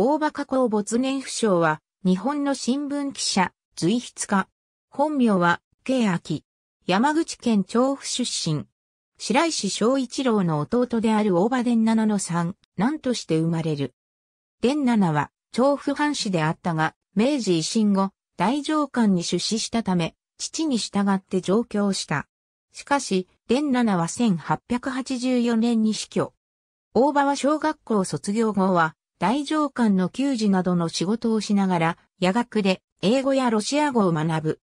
大馬加工没年不詳は、日本の新聞記者、随筆家。本名は、慶キ。山口県調布出身。白石昭一郎の弟である大場伝七の三、男として生まれる。伝七は、調布藩士であったが、明治維新後、大上官に出資したため、父に従って上京した。しかし、伝七は1884年に死去。大場は小学校卒業後は、大上官の給仕などの仕事をしながら、夜学で英語やロシア語を学ぶ。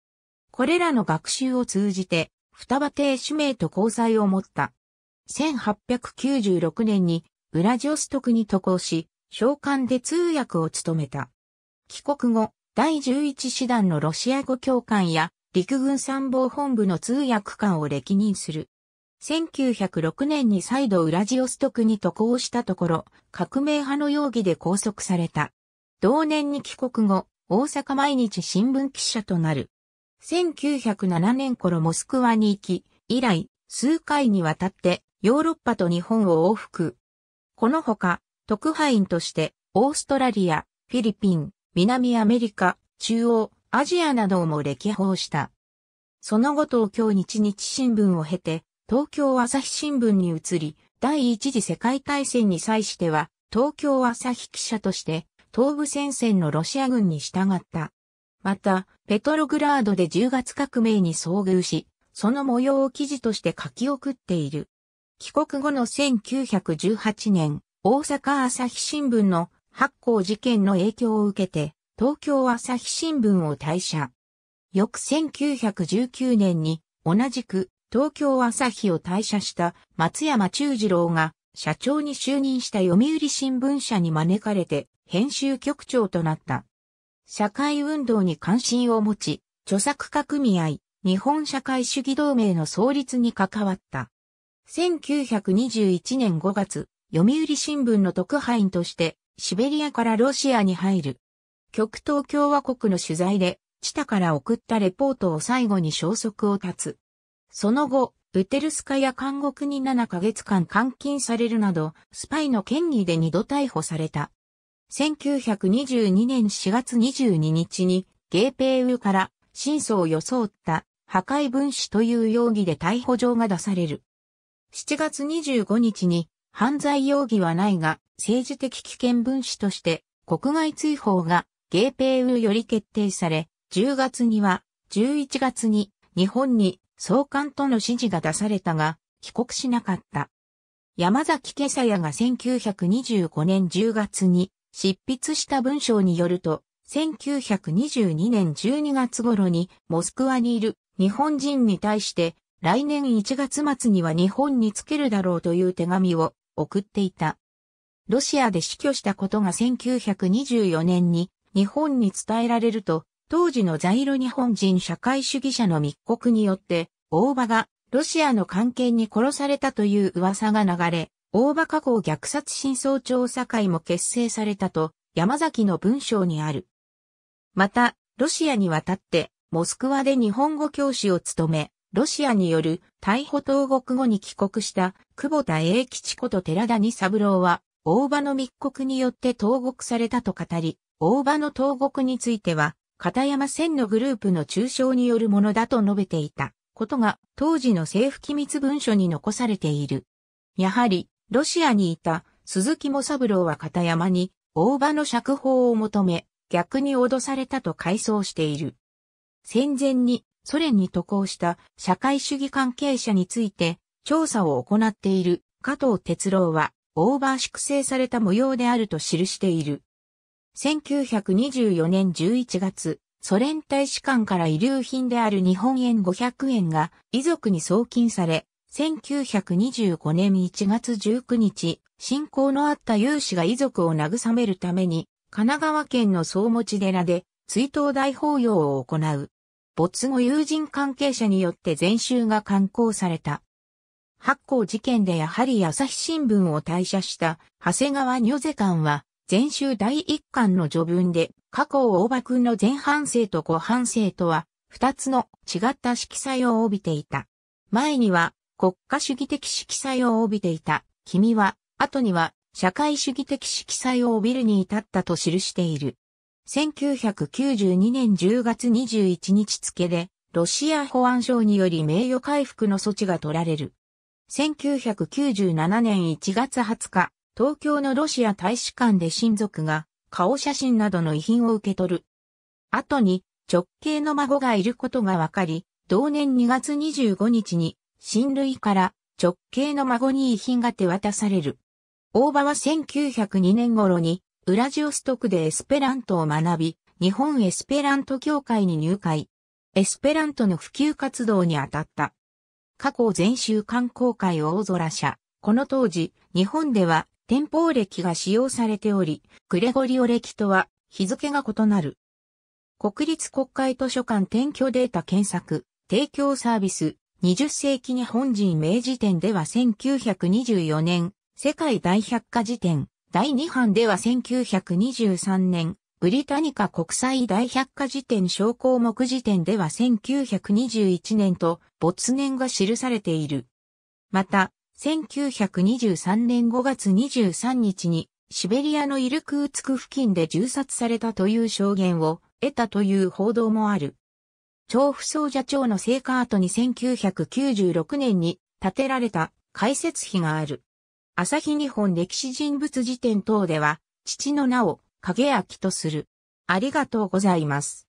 これらの学習を通じて、双葉亭使命と交際を持った。1896年に、ウラジオストクに渡航し、召喚で通訳を務めた。帰国後、第11師団のロシア語教官や陸軍参謀本部の通訳官を歴任する。1906年に再度ウラジオストクに渡航したところ、革命派の容疑で拘束された。同年に帰国後、大阪毎日新聞記者となる。1907年頃モスクワに行き、以来、数回にわたってヨーロッパと日本を往復。このほか、特派員として、オーストラリア、フィリピン、南アメリカ、中央、アジアなどをも歴訪した。その後東京日日新聞を経て、東京朝日新聞に移り、第一次世界大戦に際しては、東京朝日記者として、東部戦線のロシア軍に従った。また、ペトログラードで10月革命に遭遇し、その模様を記事として書き送っている。帰国後の1918年、大阪朝日新聞の発行事件の影響を受けて、東京朝日新聞を退社。翌1919年に、同じく東京朝日を退社した松山中次郎が社長に就任した読売新聞社に招かれて編集局長となった。社会運動に関心を持ち、著作家組合、日本社会主義同盟の創立に関わった。1921年5月、読売新聞の特派員として、シベリアからロシアに入る。極東共和国の取材で、チタから送ったレポートを最後に消息を絶つ。その後、ブテルスカや監獄に7ヶ月間監禁されるなど、スパイの権威で2度逮捕された。1922年4月22日に、ゲーペーウから真相を装った破壊分子という容疑で逮捕状が出される。7月25日に犯罪容疑はないが政治的危険分子として国外追放がゲーペーウより決定され、10月には11月に日本に送還との指示が出されたが、帰国しなかった。山崎家さやが1925年10月に執筆した文章によると、1922年12月頃にモスクワにいる日本人に対して来年1月末には日本に着けるだろうという手紙を送っていた。ロシアで死去したことが1924年に日本に伝えられると当時の在ロ日本人社会主義者の密告によって、大場がロシアの関係に殺されたという噂が流れ、大場加工虐殺真相調査会も結成されたと、山崎の文章にある。また、ロシアに渡って、モスクワで日本語教師を務め、ロシアによる逮捕投獄後に帰国した久保田英吉こと寺谷三郎は、大場の密告によって投獄されたと語り、大場の投獄については、片山千のグループの中傷によるものだと述べていたことが当時の政府機密文書に残されている。やはり、ロシアにいた鈴木茂三郎は片山に大場の釈放を求め、逆に脅されたと回想している。戦前にソ連に渡航した社会主義関係者について調査を行っている加藤哲郎は大場粛清された模様であると記している。1924年11月、ソ連大使館から遺留品である日本円500円が遺族に送金され、1925年1月19日、信仰のあった有志が遺族を慰めるために、神奈川県の総持寺で追悼大法要を行う。没後友人関係者によって全集が刊行された。発行事件でやはり朝日新聞を退社した長谷川如税館は全集第一巻の序文で、過去を大場君の前半生と後半生とは、二つの違った色彩を帯びていた。前には、国家主義的色彩を帯びていた、君は、後には、社会主義的色彩を帯びるに至ったと記している。1992年10月21日付で、ロシア保安省により名誉回復の措置が取られる。1997年1月20日、東京のロシア大使館で親族が顔写真などの遺品を受け取る。後に直系の孫がいることが分かり、同年2月25日に親類から直系の孫に遺品が手渡される。大場は1902年頃にウラジオストクでエスペラントを学び、日本エスペラント協会に入会。エスペラントの普及活動に当たった。過去全州観光会大空社。この当時、日本では天保歴が使用されており、グレゴリオ歴とは日付が異なる。国立国会図書館転居データ検索、提供サービス、20世紀日本人名辞典では1924年、世界大百科辞典、第2版では1923年、ブリタニカ国際大百科辞典小項目辞典では1921年と没年が記されている。また、1923年5月23日にシベリアのイルクーツク付近で銃殺されたという証言を得たという報道もある。調布総社長の成果跡に1996年に建てられた解説碑がある。朝日日本歴史人物辞典等では、父の名を影明とする。ありがとうございます。